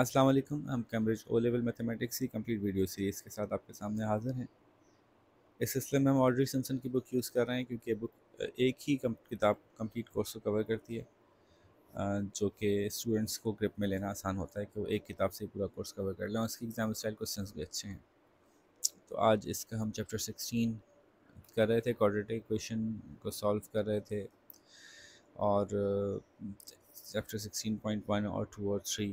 अस्सलाम वालेकुम हम कैम्ब्रिज ओ लेवल मैथमेटिक्स की कंप्लीट वीडियो सीरीज़ के साथ आपके सामने हाजिर हैं इस सिलसिले में हम ऑर्डरी सिम्सन की बुक यूज़ कर रहे हैं क्योंकि बुक एक ही किताब कंप्लीट कोर्स को कवर करती है जो कि स्टूडेंट्स को ग्रिप में लेना आसान होता है कि वो एक किताब से पूरा कोर्स कवर कर लें उसकी एग्ज़ाम स्टाइल क्वेश्चन भी अच्छे हैं तो आज इसका हम चैप्टर सिक्सटीन कर रहे थे क्वाड्रेटिक इक्वेशन को सॉल्व कर रहे थे और चैप्टर सिक्सटीन पॉइंट वन और टू और थ्री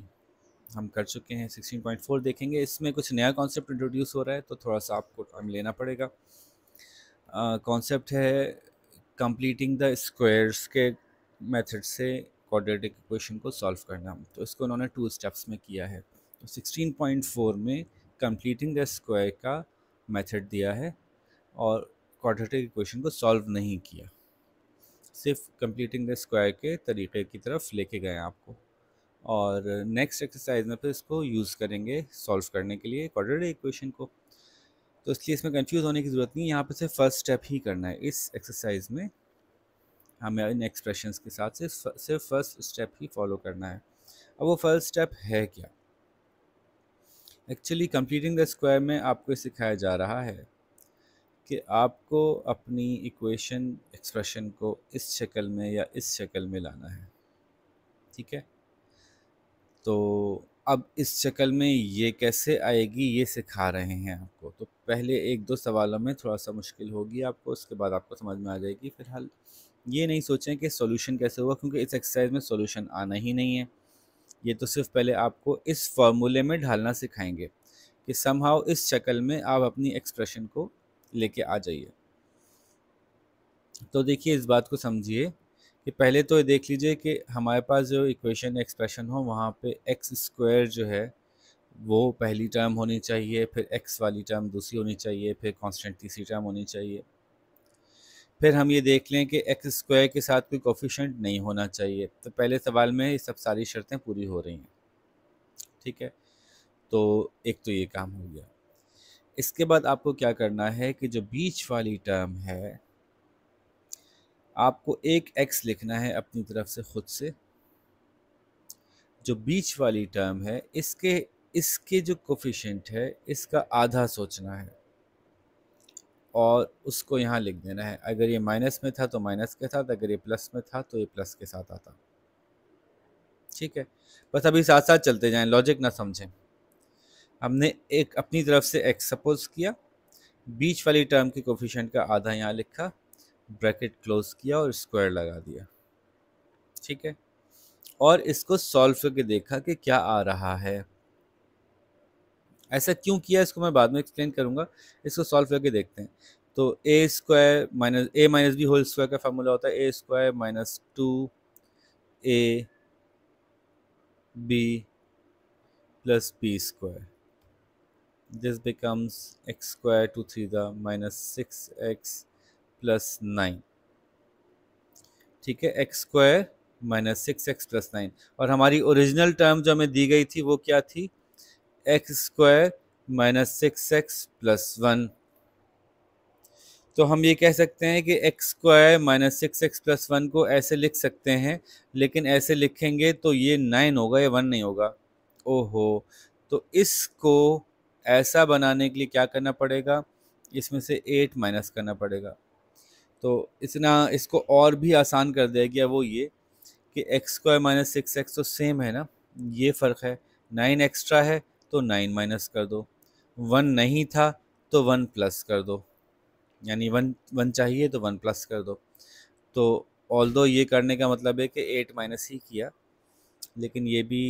हम कर चुके हैं 16.4 देखेंगे इसमें कुछ नया कॉन्सेप्ट इंट्रोड्यूस हो रहा है तो थोड़ा सा आपको टाइम लेना पड़ेगा कॉन्सेप्ट है कंप्लीटिंग द स्क्वायर्स के मेथड से क्वाड्रेटिक इक्वेशन को सॉल्व करना तो इसको उन्होंने टू स्टेप्स में किया है तो 16.4 में कंप्लीटिंग द स्क्वायर का मेथड दिया है और क्वाड्रेटिक इक्वेशन को सॉल्व नहीं किया सिर्फ कंप्लीटिंग द स्क्वायर के तरीके की तरफ लेके गए आपको और नेक्स्ट एक्सरसाइज में फिर इसको यूज़ करेंगे सॉल्व करने के लिए क्वाड्रेटिक इक्वेशन को तो इसलिए इसमें कंफ्यूज होने की ज़रूरत नहीं है यहाँ पर सिर्फ फर्स्ट स्टेप ही करना है इस एक्सरसाइज में हमें इन एक्सप्रेशन के साथ से सिर्फ फर्स्ट स्टेप ही फॉलो करना है अब वो फर्स्ट स्टेप है क्या एक्चुअली कंप्लीटिंग द स्क्वायर में आपको सिखाया जा रहा है कि आपको अपनी इक्वेशन एक्सप्रेशन को इस शक्ल में या इस शक्ल में लाना है ठीक है तो अब इस शक्ल में ये कैसे आएगी ये सिखा रहे हैं आपको तो पहले एक दो सवालों में थोड़ा सा मुश्किल होगी आपको उसके बाद आपको समझ में आ जाएगी फिलहाल ये नहीं सोचें कि सॉल्यूशन कैसे होगा क्योंकि इस एक्सरसाइज में सॉल्यूशन आना ही नहीं है ये तो सिर्फ पहले आपको इस फार्मूले में ढालना सिखाएंगे कि समहाउ इस शक्ल में आप अपनी एक्सप्रेशन को लेके आ जाइए तो देखिए इस बात को समझिए कि पहले तो देख लीजिए कि हमारे पास जो इक्वेशन एक्सप्रेशन हो वहाँ पे एक्स स्क्वायर जो है वो पहली टर्म होनी चाहिए फिर एक्स वाली टर्म दूसरी होनी चाहिए फिर कांस्टेंट तीसरी टर्म होनी चाहिए फिर हम ये देख लें कि एक्स स्क्वायर के साथ कोई कोफिशेंट नहीं होना चाहिए तो पहले सवाल में ये सब सारी शर्तें पूरी हो रही हैं ठीक है तो एक तो ये काम हो गया इसके बाद आपको क्या करना है कि जो बीच वाली टर्म है आपको एक एक्स लिखना है अपनी तरफ से ख़ुद से जो बीच वाली टर्म है इसके इसके जो कोफिशेंट है इसका आधा सोचना है और उसको यहाँ लिख देना है अगर ये माइनस में था तो माइनस के साथ अगर ये प्लस में था तो ये प्लस के साथ आता ठीक है बस अभी साथ साथ चलते जाएं लॉजिक ना समझें हमने एक अपनी तरफ से एक्स सपोज किया बीच वाली टर्म के कोफिशेंट का आधा यहाँ लिखा ब्रैकेट क्लोज किया और स्क्वायर लगा दिया ठीक है और इसको सॉल्व करके देखा कि क्या आ रहा है ऐसा क्यों किया इसको मैं बाद में एक्सप्लेन करूँगा इसको सॉल्व करके देखते हैं तो ए square minus A minus B whole square का फार्मूला होता है ए square minus two A B plus B square becomes x square two three 3 minus six x plus nine ठीक है x square minus six x plus nine और हमारी original term जो हमें दी गई थी वो क्या थी x square minus six x plus one तो हम ये कह सकते हैं कि x square minus six x plus one को ऐसे लिख सकते हैं लेकिन ऐसे लिखेंगे तो ये नाइन होगा या वन नहीं होगा ओहो तो इसको ऐसा बनाने के लिए क्या करना पड़ेगा इसमें से एट माइनस करना पड़ेगा तो इतना इसको और भी आसान कर दिया गया वो ये कि x square minus six x तो सेम है ना ये फ़र्क है नाइन एक्स्ट्रा है तो नाइन माइनस कर दो वन नहीं था तो वन प्लस कर दो यानी वन वन चाहिए तो वन प्लस कर दो तो ऑल दो ये करने का मतलब है कि एट माइनस ही किया लेकिन ये भी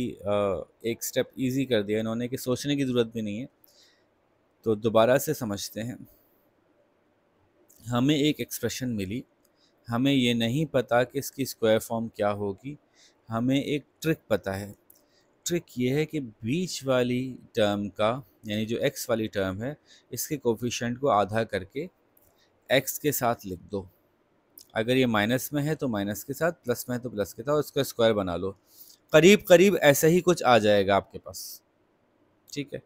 एक स्टेप इजी कर दिया इन्होंने कि सोचने की ज़रूरत भी नहीं है तो दोबारा से समझते हैं हमें एक एक्सप्रेशन मिली हमें ये नहीं पता कि इसकी स्क्वायर फॉर्म क्या होगी हमें एक ट्रिक पता है ट्रिक ये है कि बीच वाली टर्म का यानी जो एक्स वाली टर्म है इसके कोफिशेंट को आधा करके एक्स के साथ लिख दो अगर ये माइनस में है तो माइनस के साथ प्लस में है तो प्लस के साथ और स्क्वायर बना लो करीब करीब ऐसा ही कुछ आ जाएगा आपके पास ठीक है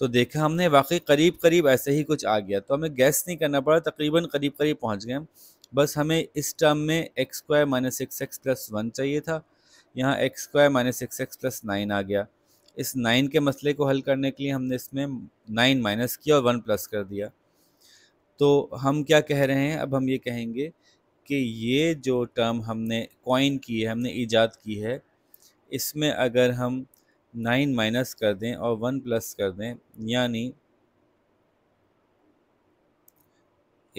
तो देखा हमने वाकई करीब करीब ऐसे ही कुछ आ गया तो हमें गैस नहीं करना पड़ा तकरीबन करीब करीब पहुँच गए बस हमें इस टर्म में x square minus six x plus one चाहिए था यहाँ x square minus six x plus nine आ गया इस नाइन के मसले को हल करने के लिए हमने इसमें नाइन माइनस किया और वन प्लस कर दिया तो हम क्या कह रहे हैं अब हम ये कहेंगे कि ये जो टर्म हमने कॉइन की है हमने ईजाद की है इसमें अगर हम नाइन माइनस कर दें और वन प्लस कर दें यानी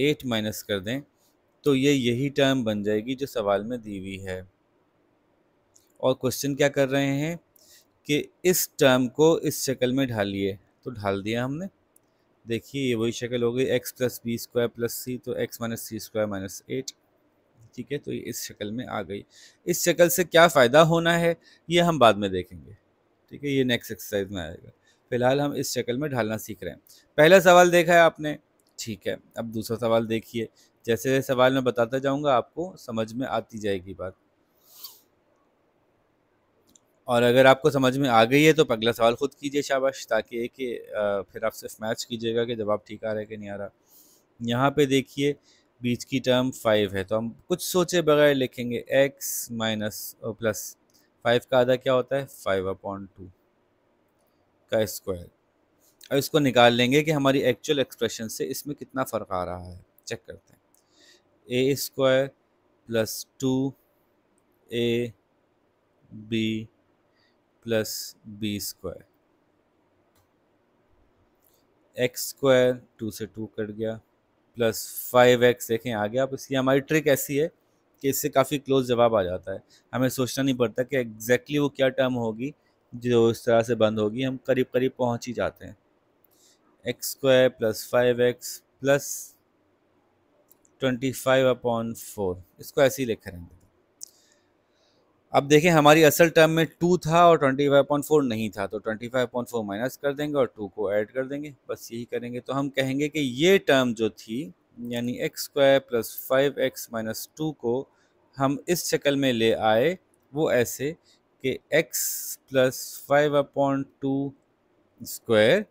एट माइनस कर दें तो ये यही टर्म बन जाएगी जो सवाल में दी हुई है और क्वेश्चन क्या कर रहे हैं कि इस टर्म को इस शक्ल में ढालिए तो ढाल दिया हमने देखिए ये वही शक्ल हो गई x plus B square plus C तो x minus C square minus eight ठीक है तो ये इस शक्ल में आ गई इस शक्ल से क्या फ़ायदा होना है ये हम बाद में देखेंगे ठीक है ये नेक्स्ट एक्सरसाइज में आएगा फिलहाल हम इस शक्ल में ढालना सीख रहे हैं पहला सवाल देखा है आपने ठीक है अब दूसरा सवाल देखिए जैसे जैसे सवाल मैं बताता जाऊंगा आपको समझ में आती जाएगी बात और अगर आपको समझ में आ गई है तो अगला सवाल खुद कीजिए शाबाश ताकि एक फिर आप सिर्फ मैच कीजिएगा कि जवाब ठीक आ रहा है कि नहीं आ रहा यहाँ पे देखिए बीच की टर्म फाइव है तो हम कुछ सोचे बगैर लिखेंगे एक्स माइनस और प्लस फाइव का आधा क्या होता है फाइव अपॉन टू का स्क्वायर अब इसको निकाल लेंगे कि हमारी एक्चुअल एक्सप्रेशन से इसमें कितना फ़र्क आ रहा है चेक करते हैं A square plus two A B plus B square x square two से टू कट गया प्लस फाइव एक्स देखें आ गया अब इसकी हमारी ट्रिक ऐसी है कि इससे काफ़ी क्लोज जवाब आ जाता है हमें सोचना नहीं पड़ता कि एग्जैक्टली वो क्या टर्म होगी जो इस तरह से बंद होगी हम करीब करीब पहुँच ही जाते हैं x square plus five x plus twenty five upon four इसको ऐसे ही लिखे करेंगे अब देखें हमारी असल टर्म में टू था और ट्वेंटी फाइव पॉइंट फोर नहीं था तो twenty five point four minus कर देंगे और टू को ऐड कर देंगे बस यही करेंगे तो हम कहेंगे कि ये टर्म जो थी यानी x square plus five x minus two को हम इस शक्ल में ले आए वो ऐसे कि x plus five upon two square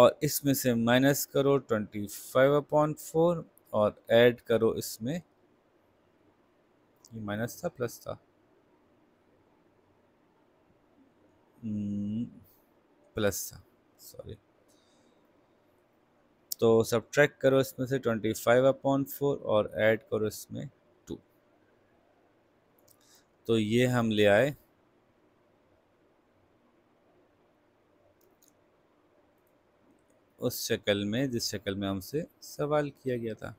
और इसमें से माइनस करो ट्वेंटी फाइव अपॉन फोर और ऐड करो इसमें ये माइनस था प्लस था प्लस hmm, था सॉरी तो सब ट्रैक करो इसमें से ट्वेंटी फाइव अपॉन फोर और ऐड करो इसमें टू तो ये हम ले आए उस शक्ल में जिस शक्ल में हमसे सवाल किया गया था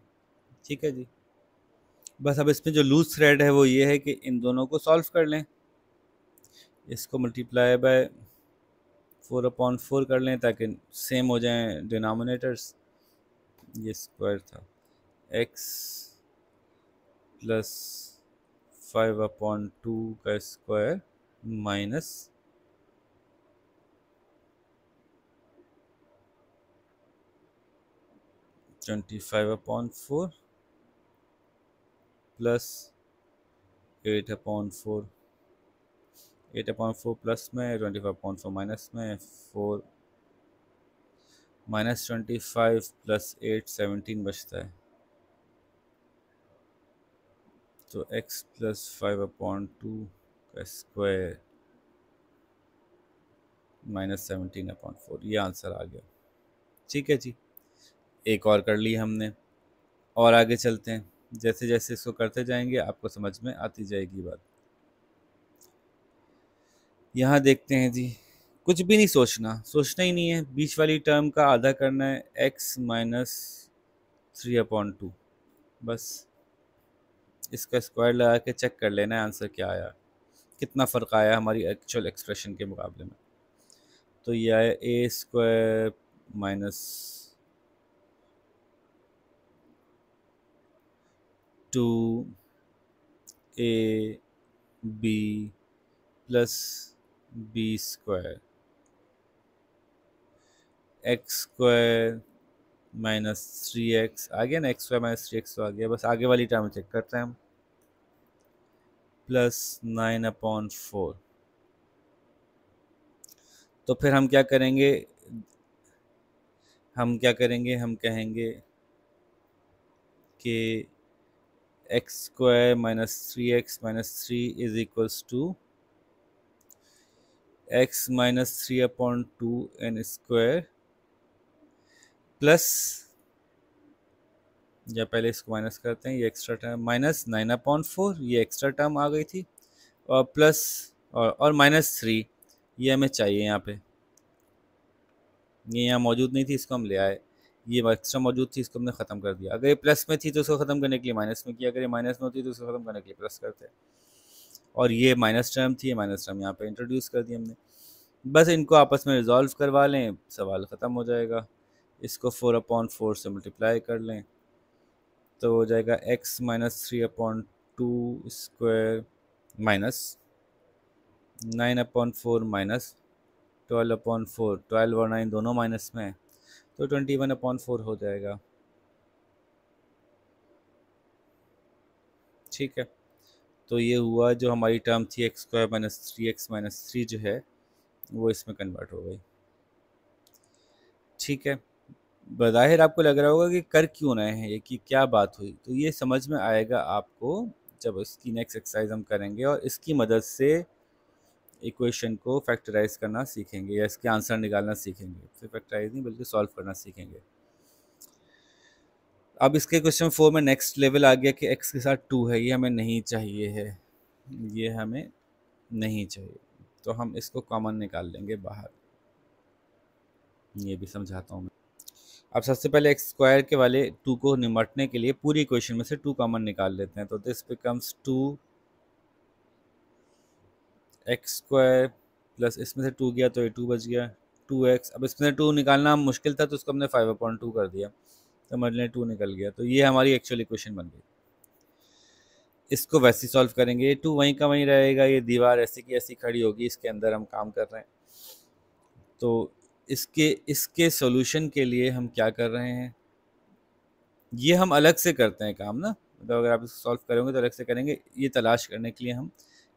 ठीक है जी बस अब इसमें जो लूज थ्रेड है वो ये है कि इन दोनों को सॉल्व कर लें इसको multiply by four upon four कर लें ताकि सेम हो जाएं डिनोमिनेटर्स ये स्क्वायर था x plus five upon two का square minus twenty five upon four plus eight upon four eight upon four plus में twenty five upon four minus में four minus twenty five plus eight seventeen बचता है तो x plus five upon two का square minus seventeen upon four ये answer आ गया ठीक है जी एक और कर ली हमने और आगे चलते हैं जैसे जैसे इसको करते जाएंगे आपको समझ में आती जाएगी बात यहाँ देखते हैं जी कुछ भी नहीं सोचना सोचना ही नहीं है बीच वाली टर्म का आधा करना है x minus three upon two बस इसका स्क्वायर लगा के चेक कर लेना है आंसर क्या आया कितना फ़र्क आया हमारी एक्चुअल एक्सप्रेशन के मुकाबले में तो यह आया a square minus two A B plus B square x square minus three x आ गया ना x square minus three x तो आ गया बस आगे वाली टर्म चेक करते हैं हम प्लस नाइन अपॉन फोर तो फिर हम क्या करेंगे हम क्या करेंगे हम कहेंगे कि x square minus three x minus three is equals to x minus three upon two n square plus या पहले इसको माइनस करते हैं ये extra term minus nine upon four ये एक्स्ट्रा टर्म आ गई थी और प्लस और और माइनस थ्री ये हमें चाहिए यहाँ पे ये यहाँ मौजूद नहीं थी इसको हम ले आए ये एक्स्ट्रा मौजूद थी इसको हमने ख़त्म कर दिया अगर ये प्लस में थी तो उसको ख़त्म करने के लिए माइनस में किया अगर ये माइनस में होती तो उसको ख़त्म करने के लिए प्लस करते और ये माइनस टर्म थी ये माइनस टर्म यहाँ पर इंट्रोड्यूस कर दी हमने बस इनको आपस में रिजॉल्व करवा लें सवाल ख़त्म हो जाएगा इसको फोर अपॉन फोर से मल्टीप्लाई कर लें तो हो जाएगा x minus three upon two square minus nine upon four minus twelve upon four twelve और नाइन दोनों माइनस में तो ट्वेंटी वन अपॉन फोर हो जाएगा ठीक है तो ये हुआ जो हमारी टर्म थी x square minus three x minus three जो है वो इसमें कन्वर्ट हो गई ठीक है बज़ाहिर आपको लग रहा होगा कि कर क्यों रहे हैं ये कि क्या बात हुई तो ये समझ में आएगा आपको जब इसकी नेक्स्ट एक्सरसाइज हम करेंगे और इसकी मदद से इक्वेशन को फैक्टराइज करना सीखेंगे या इसके आंसर निकालना सीखेंगे फिर फैक्टराइज नहीं बल्कि सॉल्व करना सीखेंगे अब इसके क्वेश्चन फोर में नेक्स्ट लेवल आ गया कि एक्स के साथ टू है ये हमें नहीं चाहिए है ये हमें नहीं चाहिए तो हम इसको कॉमन निकाल लेंगे बाहर ये भी समझाता हूँ मैं अब सबसे पहले एक्स स्क्वायर के वाले टू को निमटने के लिए पूरी इक्वेशन में से टू कॉमन निकाल लेते हैं तो this becomes two x square plus इसमें से टू गया तो ये टू बच गया टू एक्स अब इसमें से टू निकालना मुश्किल था तो उसको हमने फाइव अपॉइंट टू कर दिया तो मान लिया टू निकल गया तो ये हमारी एक्चुअल इक्वेशन बन गई इसको वैसे सॉल्व करेंगे ये टू वहीं का वहीं रहेगा ये दीवार ऐसी की ऐसी खड़ी होगी इसके अंदर हम काम कर रहे हैं तो इसके इसके सॉल्यूशन के लिए हम क्या कर रहे हैं ये हम अलग से करते हैं काम ना मतलब अगर आप इसको सॉल्व करेंगे तो अलग से करेंगे ये तलाश करने के लिए हम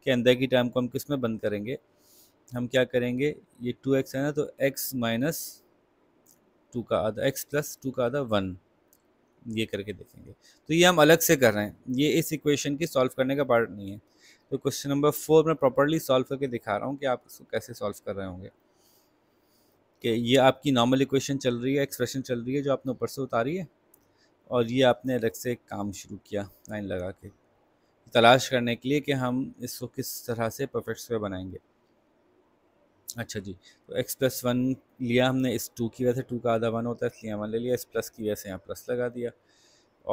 कि अंदर की टाइम को हम किस में बंद करेंगे हम क्या करेंगे ये टू एक्स है ना तो एक्स माइनस टू का आधा एक्स प्लस टू का आधा वन ये करके देखेंगे तो ये हम अलग से कर रहे हैं ये इस इक्वेशन की सॉल्व करने का पार्ट नहीं है तो क्वेश्चन नंबर फोर मैं प्रॉपरली सॉल्व करके दिखा रहा हूँ कि आप इसको कैसे सॉल्व कर रहे होंगे कि ये आपकी नॉर्मल इक्वेशन चल रही है एक्सप्रेशन चल रही है जो आपने ऊपर से उतारी है और ये आपने अलग से काम शुरू किया लाइन लगा के तलाश करने के लिए कि हम इसको किस तरह से परफेक्ट स्क्वायर बनाएंगे अच्छा जी तो एक्स प्लस वन लिया हमने इस टू की वजह से टू का आधा वन होता है इसलिए वन ले लिया इस प्लस की वजह से यहाँ प्लस लगा दिया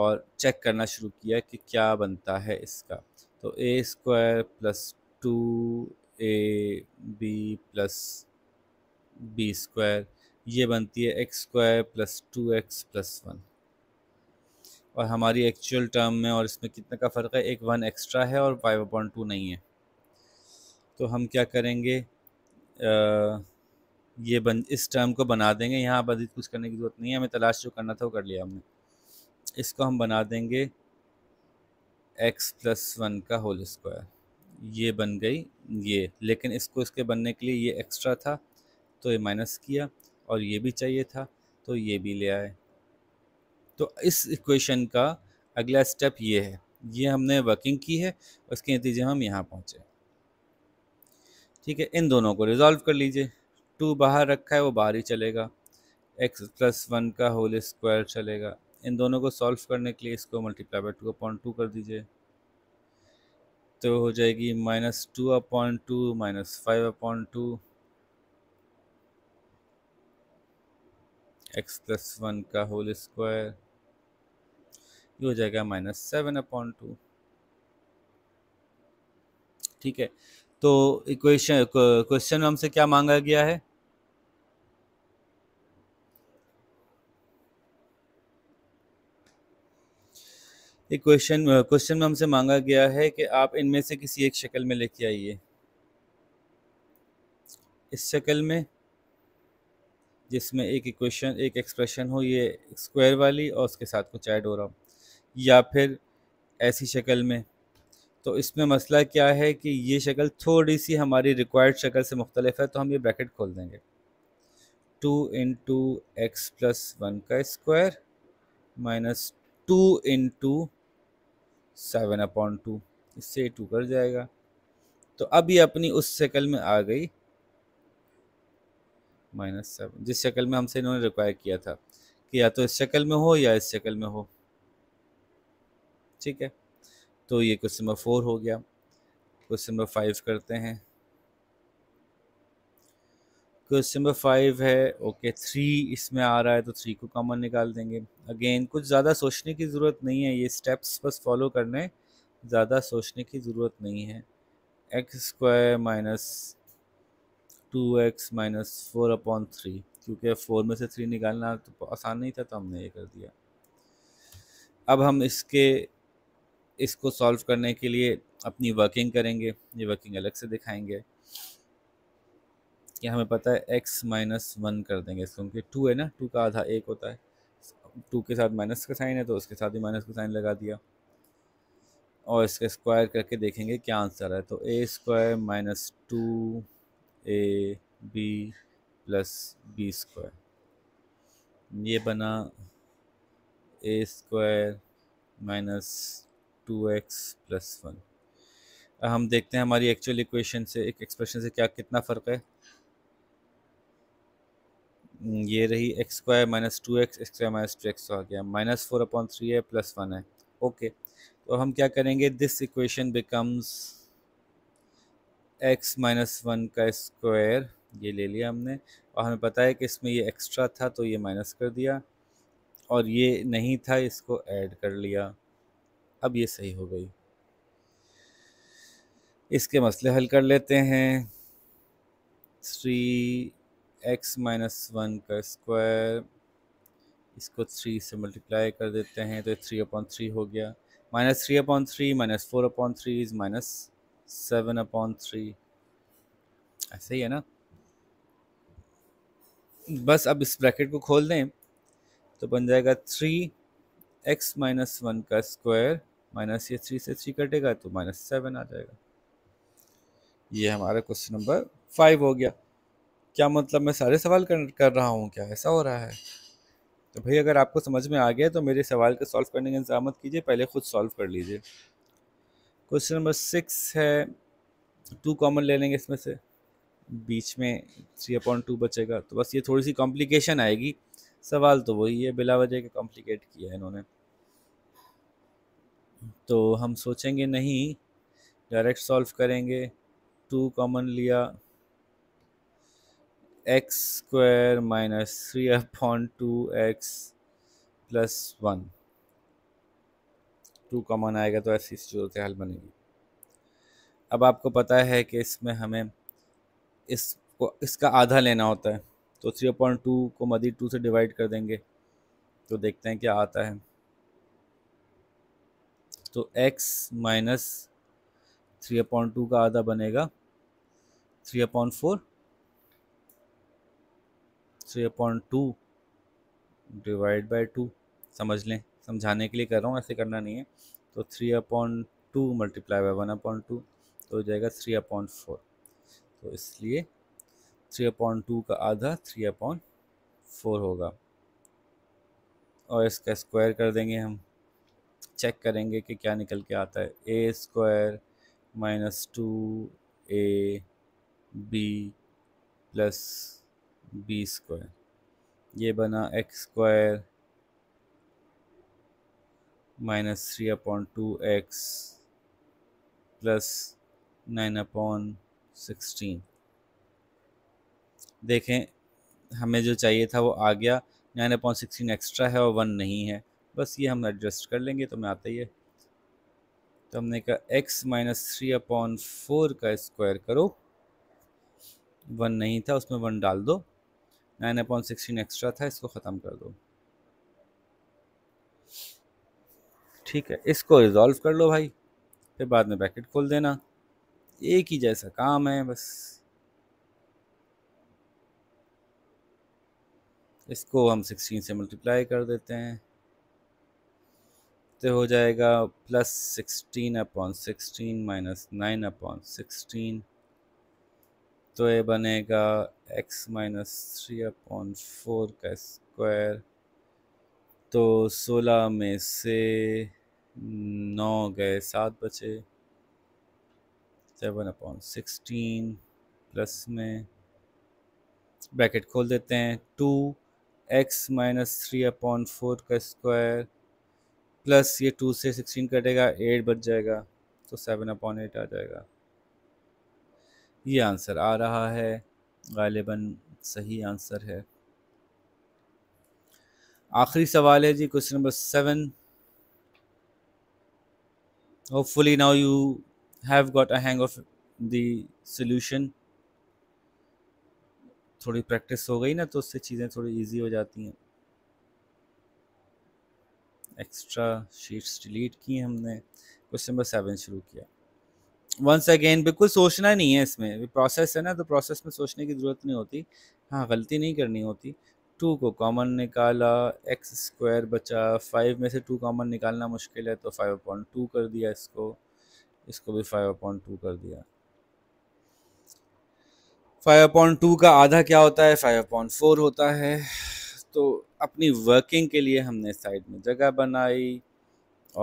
और चेक करना शुरू किया कि क्या बनता है इसका तो ए square plus two A B plus B square ये बनती है x square plus two x plus one और हमारी एक्चुअल टर्म में और इसमें कितने का फ़र्क है एक वन एक्स्ट्रा है और फाइव अपॉइंट टू नहीं है तो हम क्या करेंगे आ, ये बन इस टर्म को बना देंगे यहाँ अब अधिक कुछ करने की ज़रूरत नहीं है हमें तलाश जो करना था वो कर लिया हमने इसको हम बना देंगे एक्स प्लस वन का होल स्क्वायर ये बन गई ये लेकिन इसको इसके बनने के लिए ये एक्स्ट्रा था तो ये माइनस किया और ये भी चाहिए था तो ये भी ले आए तो इस इक्वेशन का अगला स्टेप ये है ये हमने वर्किंग की है उसके नतीजे हम यहाँ पहुँचे ठीक है इन दोनों को रिजॉल्व कर लीजिए टू बाहर रखा है वो बाहर ही चलेगा एक्स प्लस वन का होल स्क्वायर चलेगा इन दोनों को सॉल्व करने के लिए इसको multiply by two upon two कर दीजिए तो हो जाएगी minus two upon two minus five upon two x plus one का होल स्क्वायर ये हो जाएगा माइनस सेवन अपॉन टू ठीक है तो इक्वेशन क्वेश्चन में हमसे क्या मांगा गया है इक्वेशन क्वेश्चन में हमसे मांगा गया है कि आप इनमें से किसी एक शक्ल में लेके आइए इस शक्ल में जिसमें एक इक्वेशन एक एक्सप्रेशन हो ये स्क्वायर वाली और उसके साथ कुछ ऐड हो रहा हो या फिर ऐसी शक्ल में तो इसमें मसला क्या है कि ये शक्ल थोड़ी सी हमारी रिक्वायर्ड शक्ल से मुख्तलिफ है तो हम ये ब्रैकेट खोल देंगे two into x plus one का square minus two into seven upon two इससे टू कर जाएगा तो अब ये अपनी उस शक्ल में आ गई माइनस सेवन जिस शक्ल में हमसे इन्होंने रिक्वायर किया था कि या तो इस शक्ल में हो या इस शक्ल में हो ठीक है तो ये क्वेश्चन नंबर फोर हो गया क्वेश्चन नंबर फाइव करते हैं क्वेश्चन नंबर फाइव है ओके थ्री इसमें आ रहा है तो थ्री को कॉमन निकाल देंगे अगेन कुछ ज़्यादा सोचने की ज़रूरत नहीं है ये स्टेप्स बस फॉलो करने ज़्यादा सोचने की ज़रूरत नहीं है x square minus two x minus four upon three क्योंकि फोर में से थ्री निकालना तो आसान नहीं था तो हमने ये कर दिया अब हम इसके इसको सॉल्व करने के लिए अपनी वर्किंग करेंगे ये वर्किंग अलग से दिखाएंगे कि हमें पता है एक्स माइनस वन कर देंगे इसको क्योंकि टू है ना टू का आधा एक होता है टू के साथ माइनस का साइन है तो उसके साथ ही माइनस का साइन लगा दिया और इसका स्क्वायर करके देखेंगे क्या आंसर है तो ए square minus two A B plus B square ये बना a square minus two x plus one हम देखते हैं हमारी एक्चुअल इक्वेशन से एक एक्सप्रेशन से क्या कितना फ़र्क है हम्म, ये रही x square minus two x x square minus two x आ गया माइनस फोर अपॉइंट थ्री है प्लस वन है ओके तो हम क्या करेंगे this equation becomes x minus one का स्क्वायर ये ले लिया हमने और हमें पता है कि इसमें ये एक्स्ट्रा था तो ये माइनस कर दिया और ये नहीं था इसको ऐड कर लिया अब ये सही हो गई इसके मसले हल कर लेते हैं थ्री एक्स माइनस वन का स्क्वायर इसको थ्री से मल्टीप्लाई कर देते हैं तो थ्री अपॉन थ्री हो गया minus three upon three minus four upon three is minus seven upon three ऐसे ही है ना बस अब इस ब्रैकेट को खोल दें तो बन जाएगा थ्री एक्स माइनस वन का स्क्वायर माइनस ये थ्री से थ्री कटेगा तो माइनस सेवन आ जाएगा ये हमारा क्वेश्चन नंबर फाइव हो गया क्या मतलब मैं सारे सवाल कर, कर रहा हूँ क्या ऐसा हो रहा है तो भाई अगर आपको समझ में आ गया तो मेरे सवाल का सॉल्व करने का इंतजाम कीजिए पहले खुद सॉल्व कर लीजिए क्वेश्चन नंबर सिक्स है टू कॉमन ले लेंगे इसमें से बीच में थ्री अपॉन टू बचेगा तो बस ये थोड़ी सी कॉम्प्लिकेशन आएगी सवाल तो वही है बिला वजह के कॉम्प्लिकेट किया है इन्होंने तो हम सोचेंगे नहीं डायरेक्ट सॉल्व करेंगे टू कॉमन लिया x square minus three upon two x plus one two common आएगा तो ऐसी सूरत हाल बनेगी अब आपको पता है कि इसमें हमें इसको इसका आधा लेना होता है तो थ्री पॉइंट टू को मदी टू से डिवाइड कर देंगे तो देखते हैं क्या आता है तो x minus three point two का आधा बनेगा three point four three point two divide by two समझ लें समझाने के लिए कर रहा हूँ ऐसे करना नहीं है तो three upon two multiply by one upon two तो हो जाएगा थ्री अपॉइंट फोर तो इसलिए थ्री अपॉइंट टू का आधा थ्री अपॉइंट फोर होगा और इसका स्क्वायर कर देंगे हम चेक करेंगे कि क्या निकल के आता है ए square minus two A B plus B square ये बना x square minus three upon two x plus nine upon sixteen देखें हमें जो चाहिए था वो आ गया नाइन अपॉन सिक्सटीन एक्स्ट्रा है और वन नहीं है बस ये हम एडजस्ट कर लेंगे तो मैं आता ही है तो हमने कहा x minus three upon four का स्क्वायर करो वन नहीं था उसमें वन डाल दो नाइन अपॉन सिक्सटीन एक्स्ट्रा था इसको ख़त्म कर दो ठीक है इसको रिज़ॉल्व कर लो भाई फिर बाद में ब्रैकेट खोल देना एक ही जैसा काम है बस इसको हम सिक्सटीन से मल्टीप्लाई कर देते हैं तो हो जाएगा plus sixteen upon sixteen minus nine upon sixteen तो ये बनेगा x minus three upon four का स्क्वायर तो सोलह में से नौ गए सात बचे सेवन अपॉन सिक्सटीन प्लस में ब्रैकेट खोल देते हैं two x minus three upon four का स्क्वायर प्लस ये टू से सिक्सटीन कटेगा एट बच जाएगा तो सेवन अपॉन एट आ जाएगा ये आंसर आ रहा है गालिबा सही आंसर है आखिरी सवाल है जी question number seven hopefully now you have got a hang of the solution थोड़ी प्रैक्टिस हो गई ना तो उससे चीज़ें थोड़ी इजी हो जाती हैं एक्स्ट्रा शीट्स डिलीट की हमने क्वेश्चन नंबर सेवन शुरू किया वंस अगेन बिल्कुल सोचना नहीं है इसमें प्रोसेस है ना तो प्रोसेस में सोचने की ज़रूरत नहीं होती हाँ गलती नहीं करनी होती टू को कॉमन निकाला एक्स स्क्वायर बचा फाइव में से टू कॉमन निकालना मुश्किल है तो फाइव पॉइंट टू कर दिया इसको इसको भी फाइव पॉइंट टू कर दिया फाइव पॉइंट टू का आधा क्या होता है फाइव पॉइंट फोर होता है तो अपनी वर्किंग के लिए हमने साइड में जगह बनाई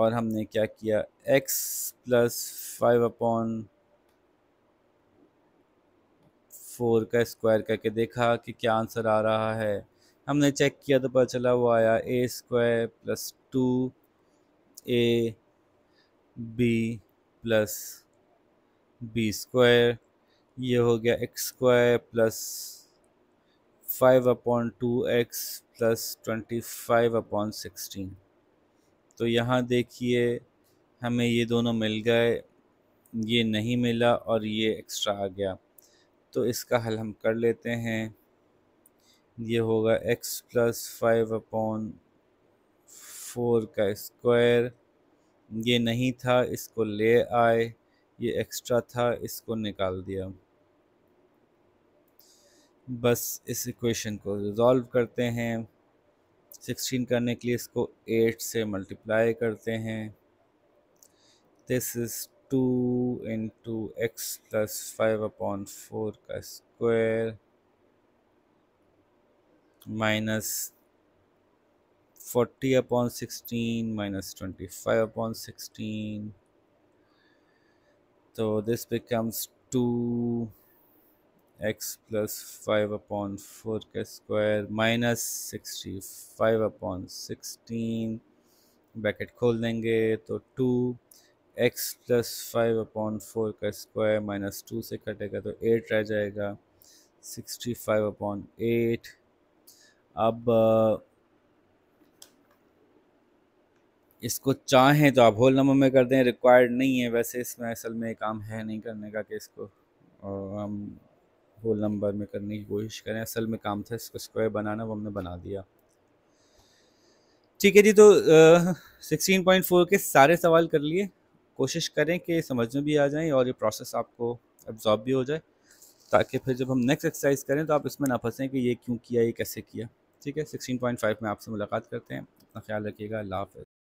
और हमने क्या किया x plus five upon four का स्क्वायर करके देखा कि क्या आंसर आ रहा है हमने चेक किया तो पता चला वो आया a square plus two A B plus B square ये हो गया x square plus five upon two x plus twenty five upon sixteen तो यहाँ देखिए हमें ये दोनों मिल गए ये नहीं मिला और ये एक्स्ट्रा आ गया तो इसका हल हम कर लेते हैं ये होगा x plus five upon four का स्क्वायर ये नहीं था इसको ले आए ये एक्स्ट्रा था इसको निकाल दिया बस इस इक्वेशन को रिजॉल्व करते हैं सिक्सटीन करने के लिए इसको एट से मल्टीप्लाई करते हैं this is two into x plus five upon four का square minus 40 upon 16 minus 25 upon 16 so this becomes 2 x plus 5 upon 4 k square minus 65 upon 16 bracket khol denge to 2 x plus 5 upon 4 k square minus 2 se katega to 8 रह jayega 65 upon 8 अब इसको चाहें तो आप whole number में कर दें required नहीं है वैसे इसमें असल में काम है नहीं करने का कि इसको और हम होल नंबर में करने की कोशिश करें असल में काम था इसको स्क्वायर बनाना वो हमने बना दिया ठीक है जी तो सिक्सटीन पॉइंट फोर के सारे सवाल कर लिए कोशिश करें कि समझ में भी आ जाए और ये प्रोसेस आपको एब्जॉर्ब भी हो जाए ताकि फिर जब हम नेक्स्ट एक्सरसाइज करें तो आप इसमें ना फंसें कि ये क्यों किया ये कैसे किया ठीक है सिक्सटीन पॉइंट फाइव में आपसे मुलाकात करते हैं अपना ख्याल रखिएगा अल्लाह हाफ़